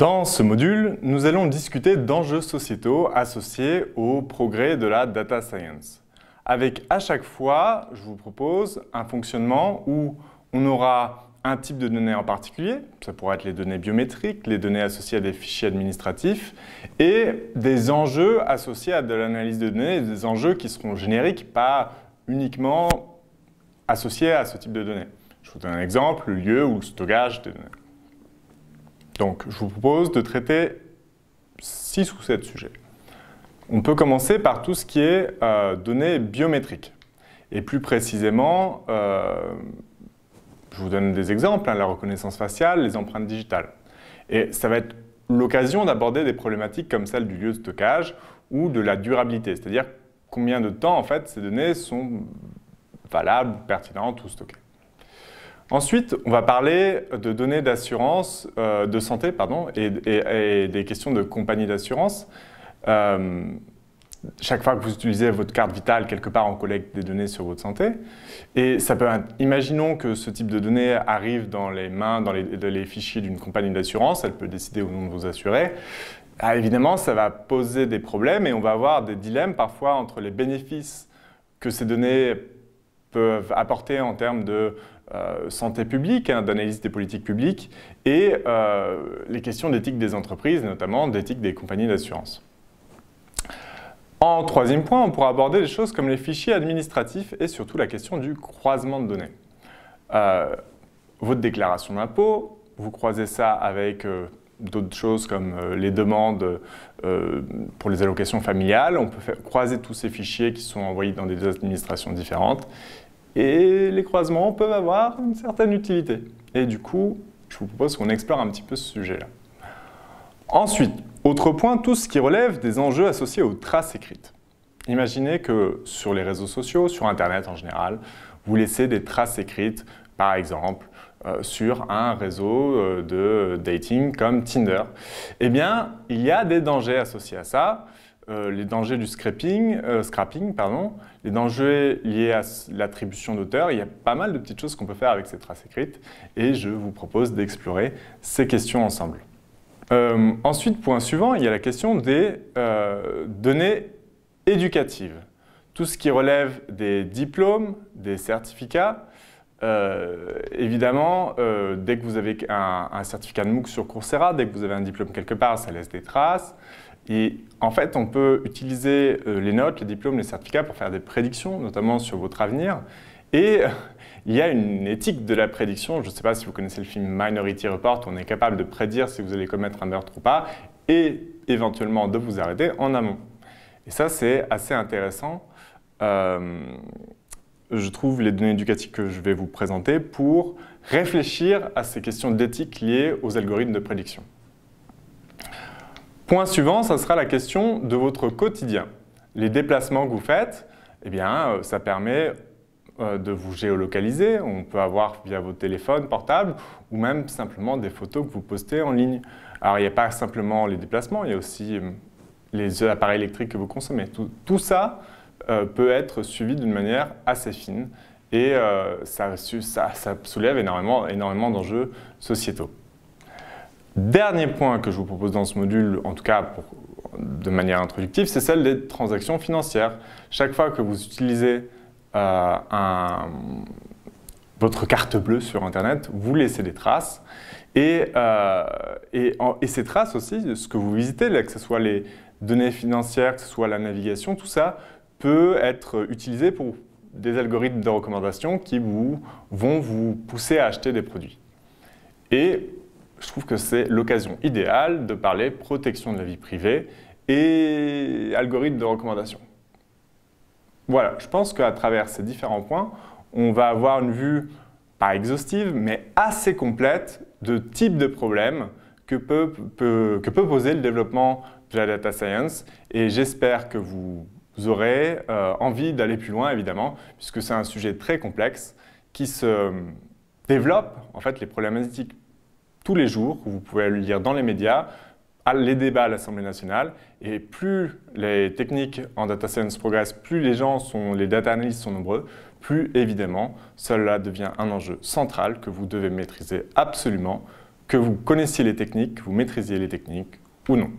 Dans ce module, nous allons discuter d'enjeux sociétaux associés au progrès de la data science. Avec à chaque fois, je vous propose un fonctionnement où on aura un type de données en particulier, ça pourrait être les données biométriques, les données associées à des fichiers administratifs, et des enjeux associés à de l'analyse de données, des enjeux qui seront génériques, pas uniquement associés à ce type de données. Je vous donne un exemple, le lieu ou le stockage des données. Donc, je vous propose de traiter six ou sept sujets. On peut commencer par tout ce qui est euh, données biométriques. Et plus précisément, euh, je vous donne des exemples, hein, la reconnaissance faciale, les empreintes digitales. Et ça va être l'occasion d'aborder des problématiques comme celle du lieu de stockage ou de la durabilité, c'est-à-dire combien de temps en fait ces données sont valables, pertinentes ou stockées. Ensuite, on va parler de données d'assurance, euh, de santé, pardon, et, des questions de compagnie d'assurance. Euh, chaque fois que vous utilisez votre carte vitale, quelque part, on collecte des données sur votre santé. Et ça peut, imaginons que ce type de données arrive dans les mains, dans les, fichiers d'une compagnie d'assurance, elle peut décider ou non de vous assurer. Ah, évidemment, ça va poser des problèmes et on va avoir des dilemmes parfois entre les bénéfices que ces données peuvent apporter en termes de euh, santé publique, hein, d'analyse des politiques publiques, et euh, les questions d'éthique des entreprises, notamment d'éthique des compagnies d'assurance. En troisième point, on pourra aborder des choses comme les fichiers administratifs et surtout la question du croisement de données. Euh, votre déclaration d'impôt, vous croisez ça avec d'autres choses comme euh, les demandes euh, pour les allocations familiales. On peut faire, croiser tous ces fichiers qui sont envoyés dans des administrations différentes. Et les croisements peuvent avoir une certaine utilité. Et du coup, je vous propose qu'on explore un petit peu ce sujet-là. Ensuite, autre point, tout ce qui relève des enjeux associés aux traces écrites. Imaginez que sur les réseaux sociaux, sur Internet en général, vous laissez des traces écrites par exemple euh, sur un réseau euh, de dating comme Tinder, eh bien, il y a des dangers associés à ça. Euh, les dangers du scraping, scrapping, les dangers liés à l'attribution d'auteur. Il y a pas mal de petites choses qu'on peut faire avec ces traces écrites et je vous propose d'explorer ces questions ensemble. ensuite, point suivant, il y a la question des données éducatives. Tout ce qui relève des diplômes, des certificats, euh, évidemment, euh, dès que vous avez un, certificat de MOOC sur Coursera, dès que vous avez un diplôme quelque part, ça laisse des traces. Et en fait, on peut utiliser euh, les notes, les diplômes, les certificats pour faire des prédictions, notamment sur votre avenir. Et il y a une éthique de la prédiction. Je ne sais pas si vous connaissez le film Minority Report, on est capable de prédire si vous allez commettre un meurtre ou pas, et éventuellement de vous arrêter en amont. Et ça, c'est assez intéressant je trouve les données éducatives que je vais vous présenter pour réfléchir à ces questions d'éthique liées aux algorithmes de prédiction. Point suivant, ça sera la question de votre quotidien. Les déplacements que vous faites, eh bien, euh, ça permet euh, de vous géolocaliser. On peut avoir via votre téléphone portable ou même simplement des photos que vous postez en ligne. Alors, il n'y a pas simplement les déplacements, il y a aussi euh, les appareils électriques que vous consommez. tout ça, euh, peut être suivi d'une manière assez fine et euh, ça, soulève énormément, énormément d'enjeux sociétaux. Dernier point que je vous propose dans ce module, en tout cas de manière introductive, c'est celle des transactions financières. Chaque fois que vous utilisez euh, votre carte bleue sur Internet, vous laissez des traces. Et, et, ces traces aussi, ce que vous visitez, que ce soit les données financières, que ce soit la navigation, tout ça, peut être utilisé pour des algorithmes de recommandation qui vous, vont vous pousser à acheter des produits. Et je trouve que c'est l'occasion idéale de parler protection de la vie privée et algorithmes de recommandation. Voilà, je pense qu'à travers ces différents points, on va avoir une vue pas exhaustive, mais assez complète de type de problèmes que que peut poser le développement de la data science. Et j'espère que vous vous aurez euh, envie d'aller plus loin, évidemment, puisque c'est un sujet très complexe qui se développe, en fait, les problématiques tous les jours, vous pouvez le lire dans les médias, les débats à l'Assemblée nationale. Et plus les techniques en data science progressent, plus les gens sont, les data analysts sont nombreux, plus évidemment, cela devient un enjeu central que vous devez maîtriser absolument, que vous connaissiez les techniques, vous maîtrisiez les techniques ou non.